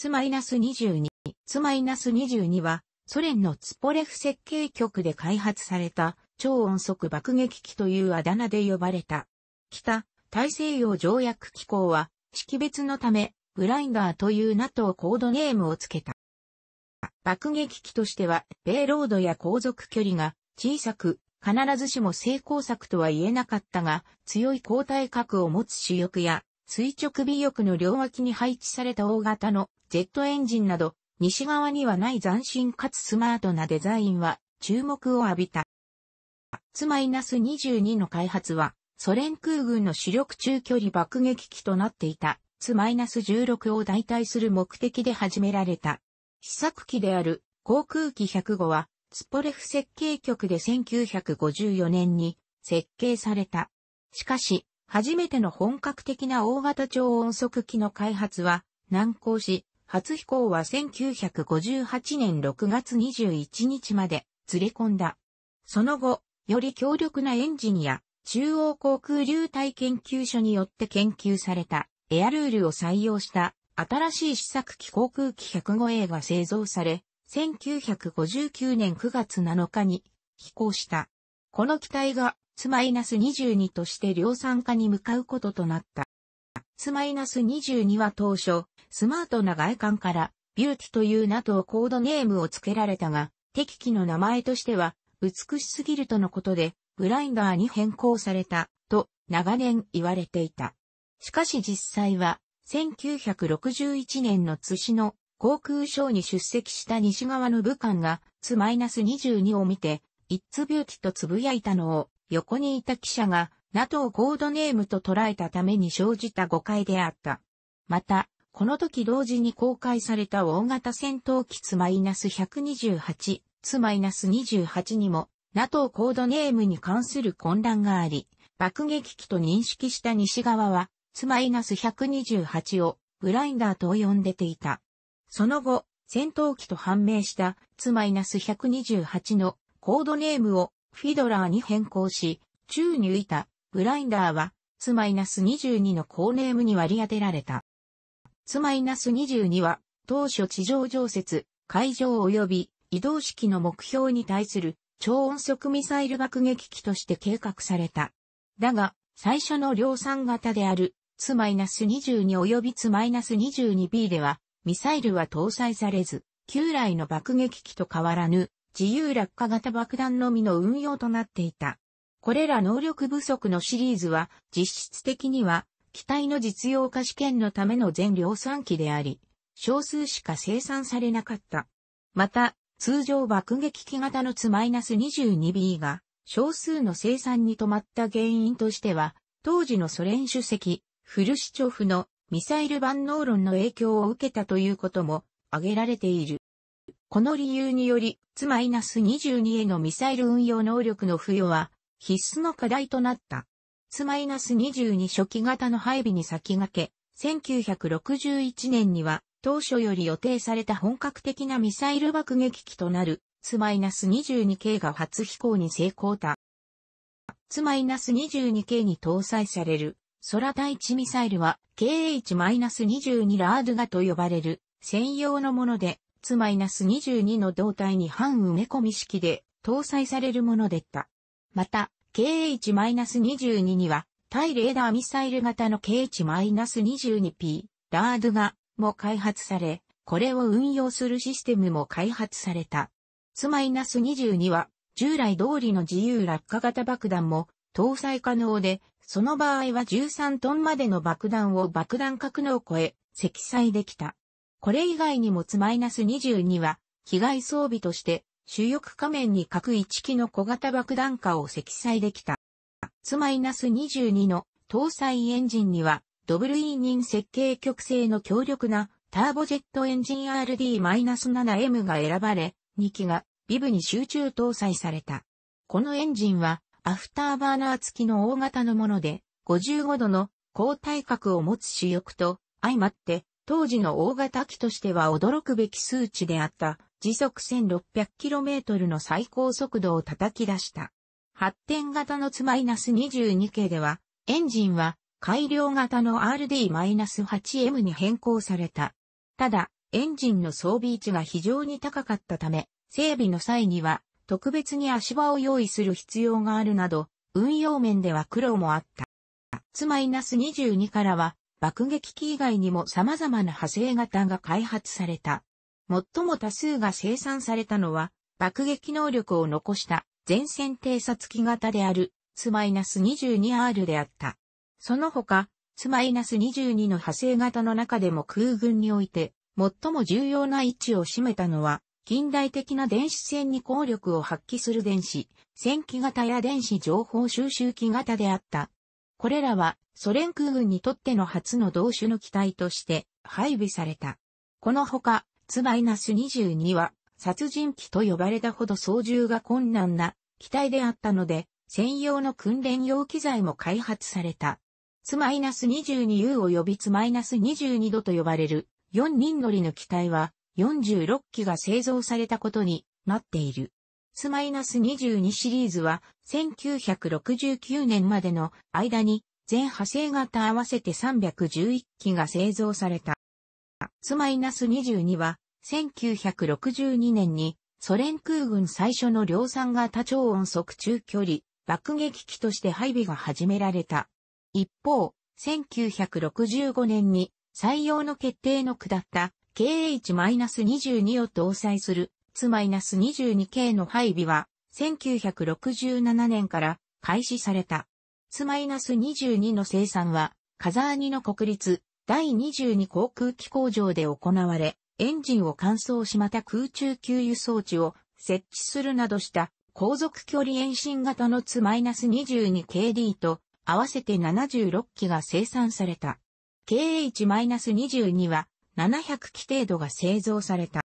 ツ -22、ツ -22 は、ソ連のツポレフ設計局で開発された超音速爆撃機というあだ名で呼ばれた。北、大西洋条約機構は、識別のため、グラインダーという NATO コードネームを付けた。爆撃機としては、米ロードや航続距離が小さく、必ずしも成功策とは言えなかったが、強い抗体核を持つ主翼や、垂直尾翼の両脇に配置された大型のジェットエンジンなど、西側にはない斬新かつスマートなデザインは注目を浴びた。ツ -22 の開発は、ソ連空軍の主力中距離爆撃機となっていたツ -16 を代替する目的で始められた。試作機である航空機105は、ツポレフ設計局で1954年に設計された。しかし、初めての本格的な大型超音速機の開発は難航し、初飛行は1958年6月21日まで連れ込んだ。その後、より強力なエンジニア、中央航空流体研究所によって研究されたエアルールを採用した新しい試作機航空機 105A が製造され、1959年9月7日に飛行した。この機体がツマイナス22として量産化に向かうこととなった。ツマイナス22は当初、スマートな外観から、ビューティという名とコードネームを付けられたが、敵機の名前としては、美しすぎるとのことで、グラインダーに変更された、と長年言われていた。しかし実際は、1961年の津市の航空ショーに出席した西側の武漢が、津 -22 を見て、i t ビューティ t と呟いたのを、横にいた記者が、NATO コードネームと捉えたために生じた誤解であった。また、この時同時に公開された大型戦闘機ツ -128、ツ -28 にも NATO コードネームに関する混乱があり、爆撃機と認識した西側はツ -128 をグラインダーと呼んでていた。その後、戦闘機と判明したツ -128 のコードネームをフィドラーに変更し、宙に浮いたグラインダーはツ -22 のコーネームに割り当てられた。S-22 は、当初地上常設、海上及び移動式の目標に対する超音速ミサイル爆撃機として計画された。だが、最初の量産型である、S-22 及び S-22B では、ミサイルは搭載されず、旧来の爆撃機と変わらぬ、自由落下型爆弾のみの運用となっていた。これら能力不足のシリーズは、実質的には、機体の実用化試験のための全量産機であり、少数しか生産されなかった。また、通常爆撃機型のツ -22B が少数の生産に止まった原因としては、当時のソ連主席、フルシチョフのミサイル万能論の影響を受けたということも挙げられている。この理由により、ツ -22 へのミサイル運用能力の付与は必須の課題となった。S-22 初期型の配備に先駆け、1961年には当初より予定された本格的なミサイル爆撃機となる S-22 系が初飛行に成功だ。S-22 系に搭載される空対地ミサイルは KH-22 ラードガと呼ばれる専用のもので S-22 の胴体に半埋め込み式で搭載されるものでった。また、KH-22 には、対レーダーミサイル型の KH-22P、ラードが、も開発され、これを運用するシステムも開発された。S-22 は、従来通りの自由落下型爆弾も搭載可能で、その場合は13トンまでの爆弾を爆弾格納を超え、積載できた。これ以外にも S-22 は、被害装備として主翼仮面に各1機の小型爆弾化を積載できた。S-22 の搭載エンジンには、ドブルイーニン設計極性の強力なターボジェットエンジン RD-7M が選ばれ、2機がビブに集中搭載された。このエンジンはアフターバーナー付きの大型のもので、55度の高体角を持つ主翼と相まって当時の大型機としては驚くべき数値であった時速 1600km の最高速度を叩き出した。発展型のツ -22 系では、エンジンは改良型の RD-8M に変更された。ただ、エンジンの装備位置が非常に高かったため、整備の際には特別に足場を用意する必要があるなど、運用面では苦労もあった。ツ -22 からは爆撃機以外にも様々な派生型が開発された。最も多数が生産されたのは、爆撃能力を残した前線偵察機型である、S-22R であった。その他、S-22 の派生型の中でも空軍において、最も重要な位置を占めたのは、近代的な電子戦に効力を発揮する電子、戦機型や電子情報収集機型であった。これらはソ連空軍にとっての初の同種の機体として配備された。このほか、ツ -22 は殺人機と呼ばれたほど操縦が困難な機体であったので、専用の訓練用機材も開発された。ツマイナス -22U 及びツマイナス -22 度と呼ばれる4人乗りの機体は46機が製造されたことになっている。S-22 シリーズは1969年までの間に全派生型合わせて311機が製造された。S-22 は1962年にソ連空軍最初の量産型超音速中距離爆撃機として配備が始められた。一方、1965年に採用の決定の下った KH-22 を搭載する X-22 系の配備は、1967年から開始された。X-22 の生産は、カザーニの国立第22航空機工場で行われ、エンジンを乾燥しまた空中給油装置を設置するなどした航続距離遠心型のツ -22KD と合わせて76機が生産された。KH-22 は700機程度が製造された。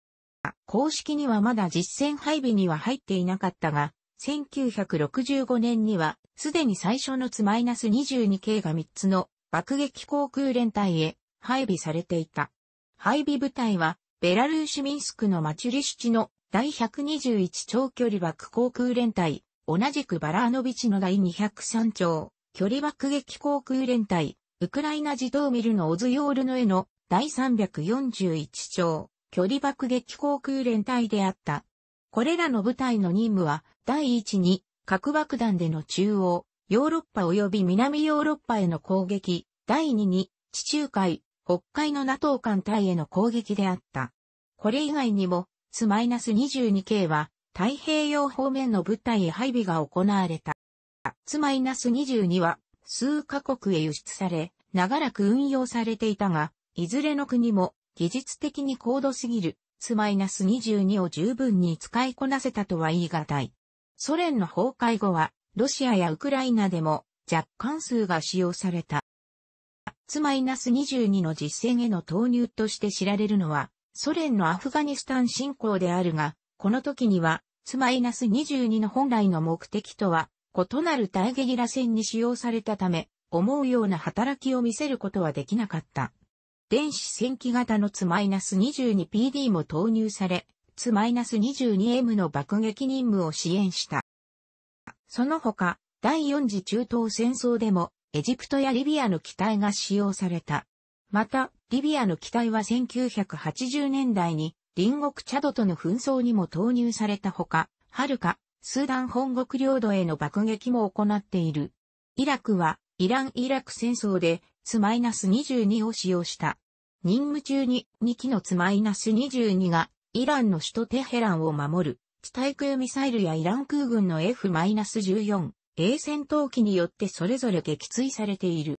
公式にはまだ実戦配備には入っていなかったが、1965年には、すでに最初のツ -22 系が3つの爆撃航空連隊へ配備されていた。配備部隊は、ベラルーシミンスクのマチュリシチの第121長距離爆航空連隊、同じくバラーノビチの第203長距離爆撃航空連隊、ウクライナ自動ミルのオズヨールノエの第341長距離爆撃航空連隊であった。これらの部隊の任務は、第一に、核爆弾での中央、ヨーロッパ及び南ヨーロッパへの攻撃、第二に、地中海、北海の NATO 艦隊への攻撃であった。これ以外にも、ス -22 系は、太平洋方面の部隊へ配備が行われた。ス -22 は、数カ国へ輸出され、長らく運用されていたが、いずれの国も技術的に高度すぎる、スマイナス2 2を十分に使いこなせたとは言い難い。ソ連の崩壊後は、ロシアやウクライナでも、若干数が使用された。スマイナス2 2の実戦への投入として知られるのは、ソ連のアフガニスタン侵攻であるが、この時には、スマイナス2 2の本来の目的とは、異なる大ゲリラ戦に使用されたため、思うような働きを見せることはできなかった。電子戦機型のツ -22PD も投入され、ツ -22M の爆撃任務を支援した。その他、第4次中東戦争でも、エジプトやリビアの機体が使用された。また、リビアの機体は1980年代に、隣国チャドとの紛争にも投入されたほか、はるか、スーダン本国領土への爆撃も行っている。イラクは、イラン・イラク戦争で、ツ -22 を使用した。任務中に2機のツマイナス22がイランの首都テヘランを守る地対空ミサイルやイラン空軍の F-14、A 戦闘機によってそれぞれ撃墜されている。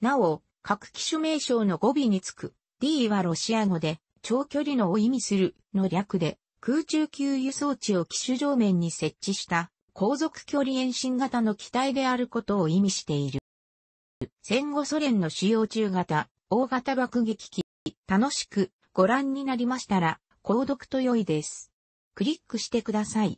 なお、各機種名称の語尾につく D はロシア語で長距離のを意味するの略で空中給油装置を機種上面に設置した航続距離遠心型の機体であることを意味している。戦後ソ連の使用中型大型爆撃機、楽しくご覧になりましたら、購読と良いです。クリックしてください。